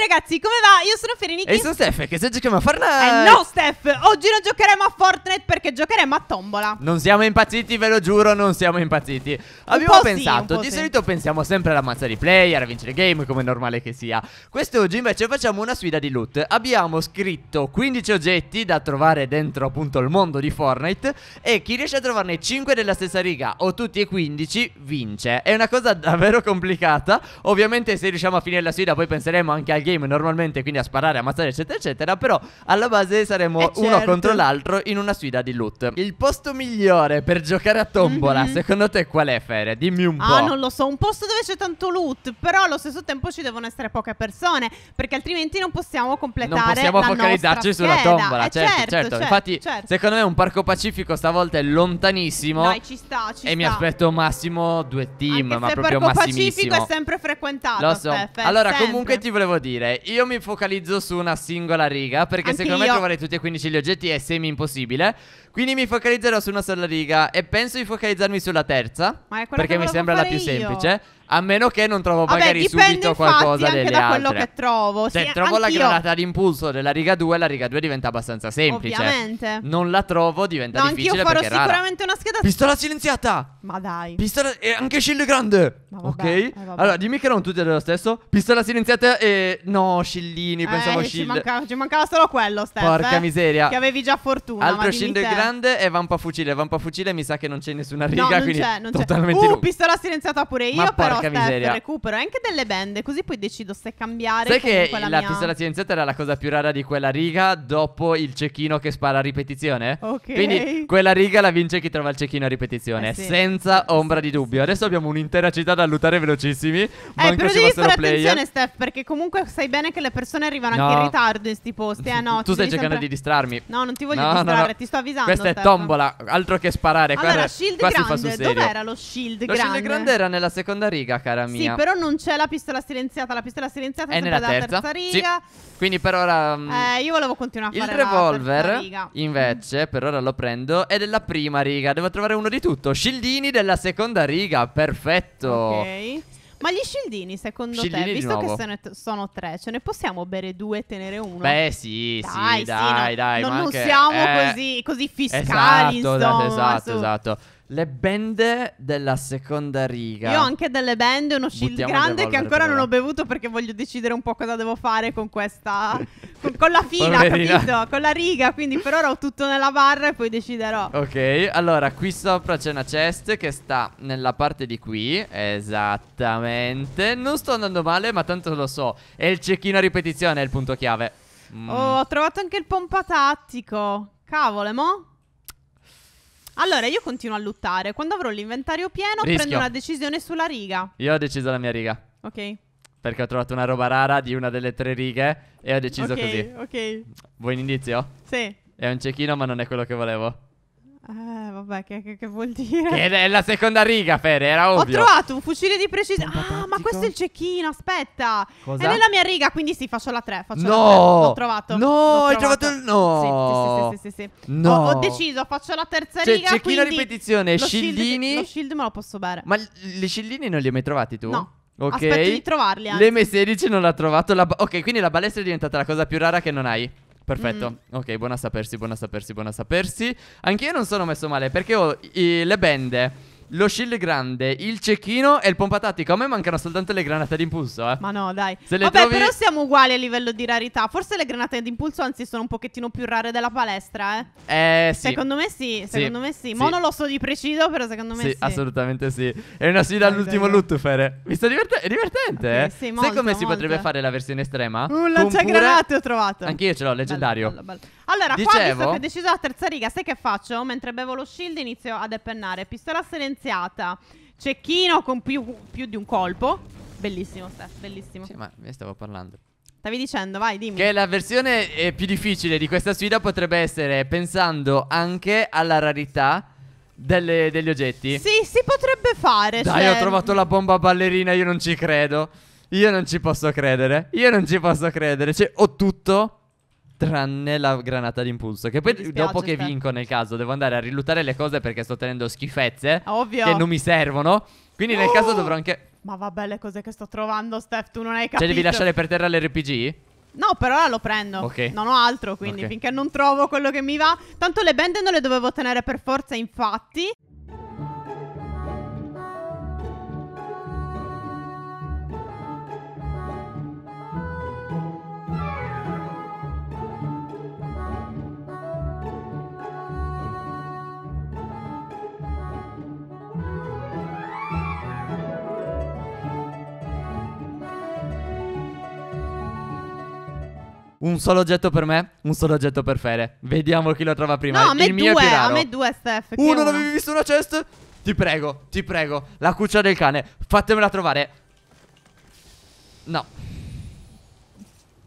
ragazzi, come va? Io sono Ferenica. E sono Steph, che se giochiamo a Fortnite Eh no Steph, oggi non giocheremo a Fortnite perché giocheremo a Tombola Non siamo impazziti, ve lo giuro, non siamo impazziti Abbiamo pensato, sì, di sì. solito pensiamo sempre alla mazza di player, a vincere game, come è normale che sia Quest'oggi invece facciamo una sfida di loot Abbiamo scritto 15 oggetti da trovare dentro appunto il mondo di Fortnite E chi riesce a trovarne 5 della stessa riga o tutti e 15 vince È una cosa davvero complicata Ovviamente se riusciamo a finire la sfida poi penseremo anche al game game normalmente, quindi a sparare, ammazzare, eccetera, eccetera. Però alla base saremo eh uno certo. contro l'altro in una sfida di loot. Il posto migliore per giocare a tombola, mm-hmm. secondo te qual è, Fere? Dimmi un ah, po'. Ah, non lo so, un posto dove c'è tanto loot, però allo stesso tempo ci devono essere poche persone, perché altrimenti non possiamo completare Non possiamo focalizzarci sulla tombola, eh, certo, certo, certo, certo. Infatti, certo. secondo me un parco pacifico stavolta è lontanissimo. Dai, ci sta, ci e sta. mi aspetto massimo due team, Anche ma proprio massimo. Il parco pacifico è sempre frequentato, Lo so. Fefe, eh, allora, sempre. comunque ti volevo dire dire, io mi focalizzo su una singola riga perché Anche secondo me trovare tutti e 15 gli oggetti è semi impossibile. Quindi mi focalizzerò su una sola riga e penso di focalizzarmi sulla terza. Ma è quella perché mi sembra la più io. semplice. A meno che non trovo Vabbè, magari subito qualcosa anche delle da altre. quello che trovo. Se cioè, sì, trovo la granata d'impulso della riga 2, la riga 2 diventa abbastanza semplice. Ovviamente. Non la trovo, diventa no, difficile anch'io farò perché è rara. sicuramente una scheda Pistola silenziata! Ma dai. Pistola e anche shield grande vabbè, ok? Eh, allora, dimmi che erano tutti dello stesso. Pistola silenziata e... No, Scillini, pensavo scillini. Eh, Scill. Ci, manca... ci mancava solo quello, Stefano. Porca eh? miseria. Che avevi già fortuna. Altro Shield grande e Vampa fucile. Vampa fucile mi sa che non c'è nessuna riga. No, non quindi c'è, non totalmente c'è. Uh, pistola silenziata pure io, ma però, Steph, recupero anche delle bende. Così poi decido se cambiare. Sai che la mia... pistola silenziata era la cosa più rara di quella riga dopo il cecchino che spara a ripetizione. Ok. Quindi quella riga la vince chi trova il cecchino a ripetizione. Eh sì. Senza ombra di dubbio. Adesso abbiamo un'intera città ad allutare velocissimi. Eh, Manco però devi fare player. attenzione, Steph, perché comunque sai bene che le persone arrivano no. anche in ritardo in sti posti. Eh, no, tu stai cercando sempre... di distrarmi. No, non ti voglio no, distrarre, no, ti sto avvisando. Questa Steph. è tombola, altro che sparare. Allora, qua, shield qua grande. Dov'era lo shield lo grande? Lo shield grande era nella seconda riga, cara mia. Sì, però non c'è la pistola silenziata. La pistola silenziata è, nella terza. terza riga. Sì. Quindi per ora. Mm, eh, io volevo continuare a fare. Il revolver, invece, per ora lo prendo. È della prima riga. Devo trovare uno di tutto. Shieldini della seconda riga. Perfetto. Ok. Ma gli scildini, secondo scildini te, visto che sono, sono, tre, ce ne possiamo bere due e tenere uno? Beh, sì, dai, sì, dai, sì, no, dai. Non, non anche, siamo eh, così, così, fiscali, esatto, insomma, Esatto, su. esatto. Le bende della seconda riga. Io ho anche delle bende, uno shield Buttiamo grande che ancora non ho bevuto perché voglio decidere un po' cosa devo fare con questa. con, con la fila, Poverina. capito? Con la riga. Quindi per ora ho tutto nella barra e poi deciderò. Ok, allora qui sopra c'è una chest che sta nella parte di qui. Esattamente. Non sto andando male, ma tanto lo so. È il cecchino a ripetizione, è il punto chiave. Mm. Oh, ho trovato anche il pompa tattico. Cavole, mo'? Allora, io continuo a lottare. Quando avrò l'inventario pieno, Rischio. prendo una decisione sulla riga. Io ho deciso la mia riga. Ok. Perché ho trovato una roba rara di una delle tre righe e ho deciso okay, così. Ok, ok. Vuoi un indizio? Sì. È un cecchino, ma non è quello che volevo. Eh, vabbè, che, che, che vuol dire? Che è la seconda riga, Fede, era ovvio. Ho trovato un fucile di precisione. Ah, ma questo è il cecchino, aspetta. Cosa? È nella mia riga, quindi sì, faccio la 3. Faccio no! La 3. L'ho trovato. No, L'ho hai trovato il no. Sì, sì, sì, sì, sì, sì. No. Ho, ho, deciso, faccio la terza cioè, riga, cecchino quindi... ripetizione, lo scillini. Shield, lo shield me lo posso bere. Ma gli scillini non li hai mai trovati tu? No. Ok. Aspetti di trovarli anche. L'M16 non l'ha trovato la... Ok, quindi la balestra è diventata la cosa più rara che non hai. Perfetto. Mm. Ok, buona sapersi, buona sapersi, buona sapersi. Anch'io non sono messo male perché ho i, le bende lo shield grande, il cecchino e il pompatattico. A me mancano soltanto le granate d'impulso, eh. Ma no, dai. Vabbè, trovi... però siamo uguali a livello di rarità. Forse le granate d'impulso, anzi, sono un pochettino più rare della palestra, eh. Eh, sì. Secondo me sì, secondo sì. me sì. sì. Mo non lo so di preciso, però secondo me sì. Sì, assolutamente sì. È una sfida all'ultimo loot, Fere. Mi sta divertendo, è divertente, okay, eh. Sì, molto, Sai come molto. si potrebbe fare la versione estrema? Un lanciagranate pure... ho trovato. Anch'io ce l'ho, leggendario. Bello, bello, bello. Allora, Dicevo... qua visto che ho deciso la terza riga, sai che faccio? Mentre bevo lo shield inizio a depennare. Pistola silenziata, cecchino con più, più di un colpo. Bellissimo, Steph, bellissimo. Sì, ma ne stavo parlando. Stavi dicendo, vai, dimmi. Che la versione eh, più difficile di questa sfida potrebbe essere pensando anche alla rarità delle, degli oggetti. Sì, si potrebbe fare. Dai, cioè... ho trovato la bomba ballerina, io non ci credo. Io non ci posso credere. Io non ci posso credere. Cioè, ho tutto. Tranne la granata d'impulso. Che poi dispiace, dopo che vinco nel caso devo andare a riluttare le cose perché sto tenendo schifezze. Ovvio. Che non mi servono. Quindi nel oh! caso dovrò anche... Ma vabbè le cose che sto trovando Steph, tu non hai capito. Cioè devi lasciare per terra l'RPG? No, per ora lo prendo. Ok. Non ho altro, quindi okay. finché non trovo quello che mi va. Tanto le bende non le dovevo tenere per forza, infatti. un solo oggetto per me, un solo oggetto per Fede. Vediamo chi lo trova prima. No, a me Il due, a me due, Steph. Uno, non avevi visto una chest? Ti prego, ti prego. La cuccia del cane, fatemela trovare. No.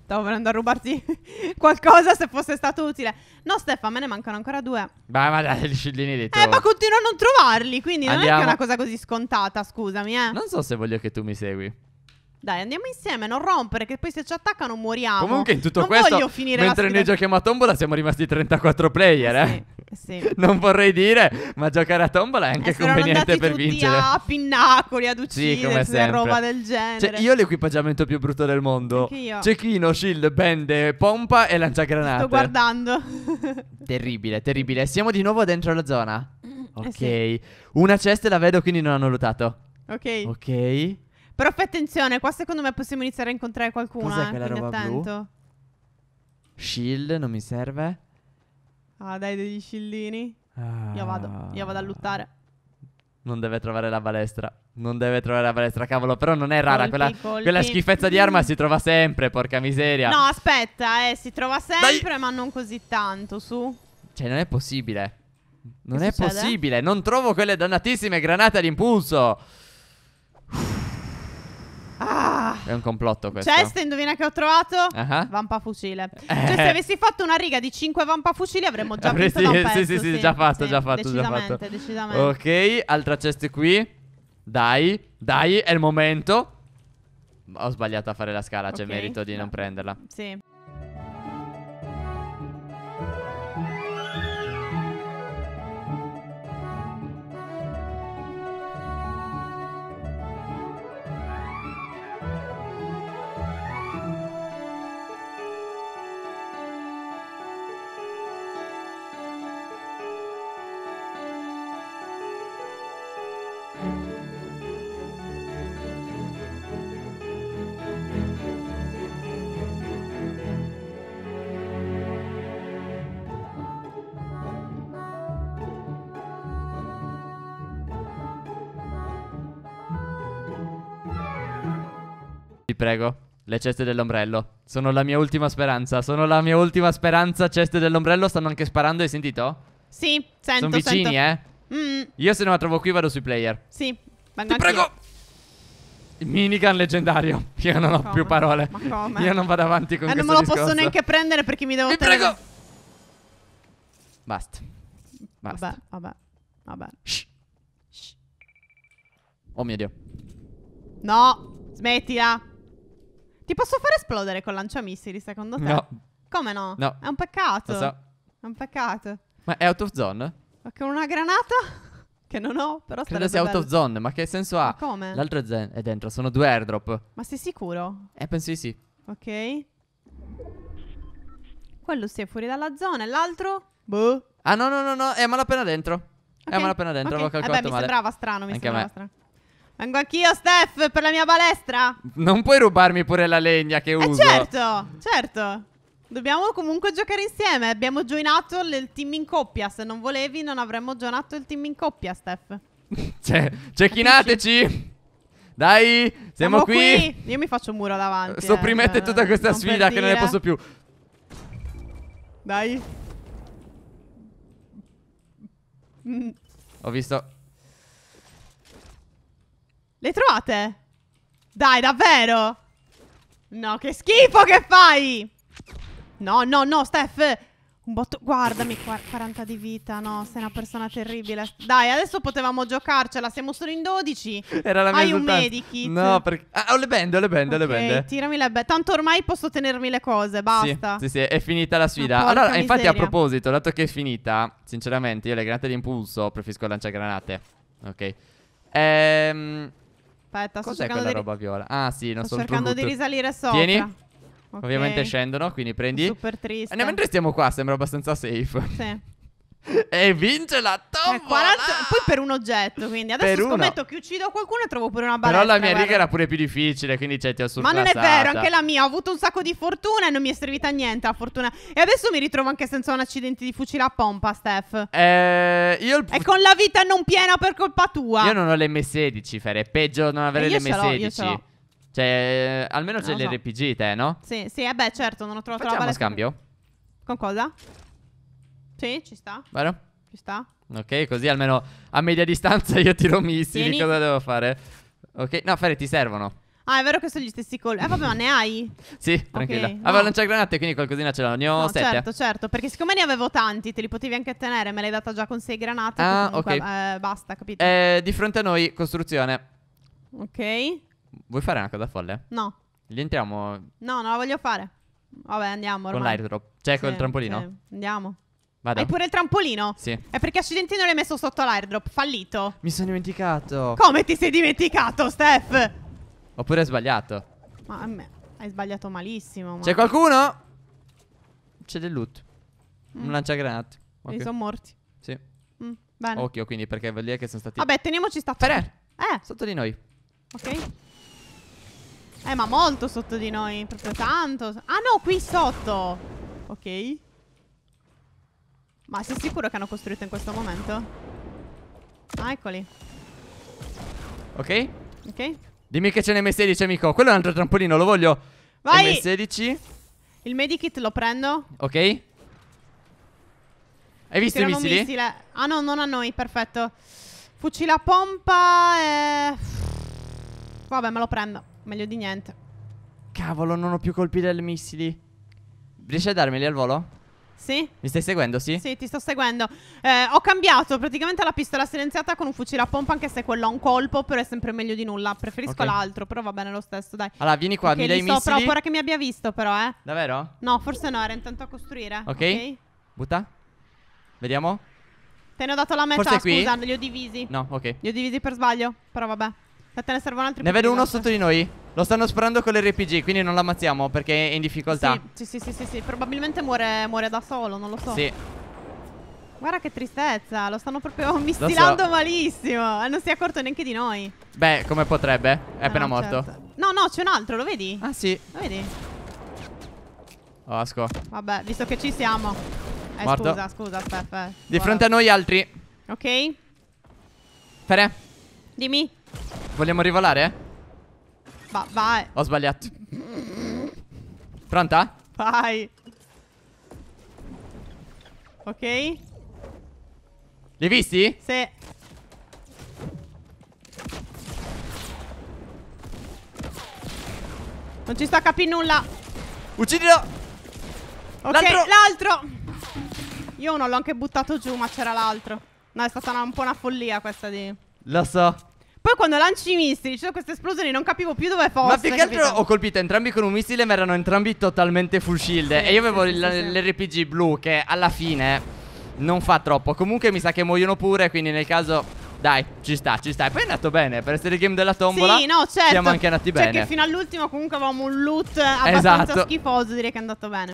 Stavo venendo a rubarti qualcosa se fosse stato utile. No, Stefano, me ne mancano ancora due. Beh, ma dai, gli scillini li Eh, ma continuo a non trovarli, quindi Andiamo. non è che è una cosa così scontata, scusami, eh. Non so se voglio che tu mi segui. Dai, andiamo insieme, non rompere, che poi se ci attaccano moriamo. Comunque, in tutto non questo, voglio finire mentre noi giochiamo a tombola, siamo rimasti 34 player, eh? eh. Sì, eh sì. non vorrei dire, ma giocare a tombola è anche eh, conveniente per vincere. a pinnacoli, ad uccidere, sì, come sempre. roba del genere. Cioè, io ho l'equipaggiamento più brutto del mondo. Anch'io. Cecchino, shield, bende, pompa e lanciagranate. Sto guardando. terribile, terribile. Siamo di nuovo dentro la zona. Ok. Eh sì. Una cesta la vedo, quindi non hanno lottato. Ok. Ok. Però fai attenzione, qua secondo me possiamo iniziare a incontrare qualcuno. Cos'è eh, quella roba attento. blu? Shield, non mi serve. Ah, dai, degli scillini. Ah. Io vado, io vado a lottare. Non deve trovare la balestra. Non deve trovare la balestra, cavolo. Però non è rara. Colpi, quella, colpi. quella, schifezza di arma si trova sempre, porca miseria. No, aspetta, eh, si trova sempre, dai. ma non così tanto, su. Cioè, non è possibile. Non che è succede? possibile. Non trovo quelle dannatissime granate all'impulso. È un complotto questo. Chest, indovina che ho trovato? Uh-huh. Vampafucile. Eh. Cioè, se avessi fatto una riga di 5 vampafucili avremmo già Avresti... visto da un pezzo, sì, sì, sì, sì, già fatto, sì, già fatto, decisamente, già fatto. Decisamente. Ok, altra chest qui. Dai, dai, è il momento. Ho sbagliato a fare la scala, okay. c'è cioè merito di non prenderla. Sì. prego. Le ceste dell'ombrello. Sono la mia ultima speranza. Sono la mia ultima speranza. Ceste dell'ombrello stanno anche sparando, hai sentito? Sì, sento. Sono vicini, sento. eh? Mm. Io se non la trovo qui vado sui player. Sì, vengo Ti prego. Il minigun leggendario. Io non ho come? più parole. Ma come? Io non vado avanti con eh, questo discorso. non me lo discorso. posso neanche prendere perché mi devo Ti prego. Basta. Basta. Vabbè, vabbè. Vabbè. Shh. Shh. Oh mio Dio. No, smettila. Ti posso far esplodere col lanciamissili, secondo te? No. Come no? No. È un peccato. Lo so. È un peccato. Ma è out of zone? Ma con una granata? che non ho, però Credo sia bello. out of zone, ma che senso ha? Ma come? L'altro è, zen- è dentro, sono due airdrop. Ma sei sicuro? Eh, penso di sì. Ok. Quello si è fuori dalla zona, e l'altro? Boh. Ah, no, no, no, no, è malapena dentro. Okay. È malapena dentro, okay. avevo calcolato eh beh, mi male. sembrava strano, mi Anche sembrava strano. Vengo anch'io, Steph, per la mia balestra. Non puoi rubarmi pure la legna che eh uso. certo, certo. Dobbiamo comunque giocare insieme. Abbiamo joinato il team in coppia. Se non volevi, non avremmo joinato il team in coppia, Steph. cioè, cecchinateci. Dai, siamo, siamo qui. qui. Io mi faccio un muro davanti. Eh, Sopprimete eh, tutta questa sfida che non ne posso più. Dai. Ho visto le trovate? Dai, davvero? No, che schifo che fai! No, no, no, Steph! Un botto... Guardami, 40 di vita, no, sei una persona terribile. Dai, adesso potevamo giocarcela, siamo solo in 12. Era la mia Hai esultanza. un medikit. No, perché... Ah, ho le bende, ho le bende, okay, ho le bende. tirami le bende. Tanto ormai posso tenermi le cose, basta. Sì, sì, sì è finita la sfida. Ah, allora, infatti, a proposito, dato che è finita, sinceramente, io le granate di impulso preferisco lanciare granate. Ok. Ehm... Aspetta, sto Cos'è quella di... roba viola? Ah, sì, non sto cercando di risalire sopra. Tieni. Okay. Ovviamente scendono, quindi prendi. Super triste. E nel mentre stiamo qua, sembra abbastanza safe. Sì. E vince la tombola! Eh, ecco, 40... Poi per un oggetto, quindi adesso per scommetto uno. che uccido qualcuno e trovo pure una barra. Però la mia guarda. riga era pure più difficile, quindi cioè, ti ho sorpassato. Ma non è vero, anche la mia, ho avuto un sacco di fortuna e non mi è servita a niente la fortuna. E adesso mi ritrovo anche senza un accidente di fucile a pompa, Steph. Eh, io il... E con la vita non piena per colpa tua. Io non ho le m 16 Fer, è peggio non avere eh, m 16 Cioè, almeno c'è le so. te, no? Sì, sì, eh beh, certo, non ho trovato Facciamo la balestra. scambio? Con cosa? Sì, ci sta. Vero? Ci sta. Ok, così almeno a media distanza io tiro missili. Vieni. Cosa devo fare? Ok, no, Ferri, ti servono. Ah, è vero che sono gli stessi colpi. Eh, vabbè, ma ne hai? sì, tranquilla. Okay, avevo no. lanciagranate, quindi qualcosina ce l'ho. Ne ho no, sette. Certo, certo. Perché siccome ne avevo tanti, te li potevi anche tenere. Me l'hai data già con sei granate. Ah, comunque, ok. Eh, basta, capito? Eh, di fronte a noi, costruzione. Ok. Vuoi fare una cosa folle? No. entriamo? No, non la voglio fare. Vabbè, andiamo. Ormai. Con l'airdrop. Cioè, sì, col trampolino. Sì. Andiamo. Vado. Hai pure il trampolino? Sì. È perché accidenti non l'hai messo sotto l'airdrop, fallito. Mi sono dimenticato. Come ti sei dimenticato, Steph? Oppure hai sbagliato. Ma a me hai sbagliato malissimo. Ma... C'è qualcuno? C'è del loot. Mm. Un lanciagranate. Okay. E sono morti. Sì. Mm, bene. Occhio, quindi, perché vuol dire che sono stati... Vabbè, teniamoci sta... Ferrer! Eh! Sotto di noi. Ok. Eh, ma molto sotto di noi. Proprio tanto. Ah, no, qui sotto. Ok. Ma sei sicuro che hanno costruito in questo momento? Ah, eccoli. Ok. Ok. Dimmi che c'è un M16, amico. Quello è un altro trampolino, lo voglio. Vai! M16. Il medikit lo prendo. Ok. Hai visto i missili? Missile. Ah no, non a noi, perfetto. Fucile a pompa e... Vabbè, me lo prendo. Meglio di niente. Cavolo, non ho più colpi del missili. Riesci a darmeli al volo? Sì? Mi stai seguendo, sì? Sì, ti sto seguendo. Eh, ho cambiato praticamente la pistola silenziata con un fucile a pompa, anche se quello ha un colpo, però è sempre meglio di nulla. Preferisco okay. l'altro, però va bene lo stesso, dai. Allora, vieni qua, okay, mi dai so, missili. Però, ora che mi abbia visto, però, eh. Davvero? No, forse no, era intanto a costruire. Ok. okay. Butta. Vediamo. Te ne ho dato la metà, forse qui? scusa, li ho divisi. No, ok. Li ho divisi per sbaglio, però vabbè. Se te ne servono altri Ne vedo uno sotto di noi. Lo stanno sparando con l'RPG, quindi non l'ammazziamo perché è in difficoltà. Sì, sì, sì, sì, sì, probabilmente muore, muore da solo, non lo so. Sì. Guarda che tristezza, lo stanno proprio mistilando so. malissimo. Eh, non si è accorto neanche di noi. Beh, come potrebbe? È eh appena certo. morto. Certo. No, no, c'è un altro, lo vedi? Ah, sì. Lo vedi? Oh, asco. Vabbè, visto che ci siamo. Eh, morto. scusa, scusa, aspetta. aspetta. Di fronte a noi altri. Ok. Fere. Dimmi. Vogliamo rivolare? Va, vai. Ho sbagliato. Pronta? Vai. Ok. Li hai visti? Sì. Non ci sto a capire nulla. Uccidilo. Ok, l'altro. Io non l'ho anche buttato giù, ma c'era l'altro. No, è stata una, un po' una follia questa di... Lo so. Poi quando lanci i missili, c'è questa esplosione, non capivo più dove fosse. Ma più che altro capito? ho colpito entrambi con un missile, ma erano entrambi totalmente full shield. Sì, e io avevo sì, il, sì, l'RPG blu che alla fine non fa troppo. Comunque mi sa che muoiono pure, quindi nel caso... Dai, ci sta, ci sta. E poi è andato bene. Per essere il game della tombola. Sì, no, certo. Siamo anche andati cioè bene. Perché fino all'ultimo comunque avevamo un loot abbastanza esatto. schifoso. Direi che è andato bene.